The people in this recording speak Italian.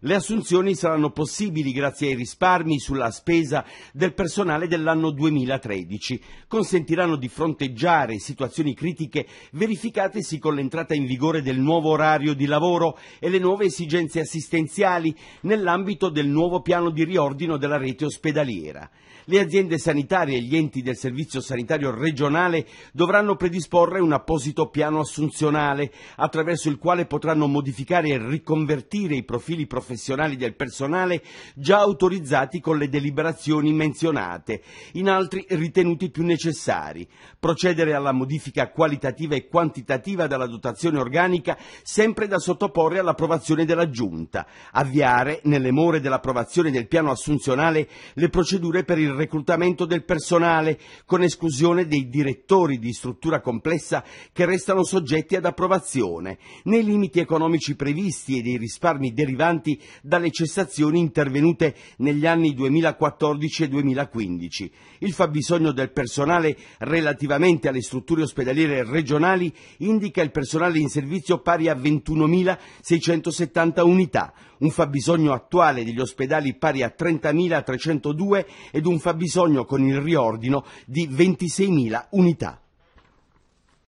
Le assunzioni saranno possibili grazie ai risparmi sulla spesa del personale dell'anno 2013. Consentiranno di fronteggiare situazioni critiche verificatesi con l'entrata in vigore del nuovo orario di lavoro e le nuove esigenze assistenziali nell'ambito del nuovo piano di riordino della rete ospedaliera. Le aziende sanitarie e gli enti del Servizio Sanitario regionale dovranno predisporre un apposito piano assunzionale attraverso il quale potranno modificare e riconvertire i profili professionali professionali del personale già autorizzati con le deliberazioni menzionate, in altri ritenuti più necessari, procedere alla modifica qualitativa e quantitativa della dotazione organica sempre da sottoporre all'approvazione della Giunta, avviare, nelle more dell'approvazione del piano assunzionale, le procedure per il reclutamento del personale, con esclusione dei direttori di struttura complessa che restano soggetti ad approvazione, nei limiti economici previsti e dei risparmi derivanti dalle cessazioni intervenute negli anni 2014 e 2015. Il fabbisogno del personale relativamente alle strutture ospedaliere regionali indica il personale in servizio pari a 21.670 unità, un fabbisogno attuale degli ospedali pari a 30.302 ed un fabbisogno con il riordino di 26.000 unità.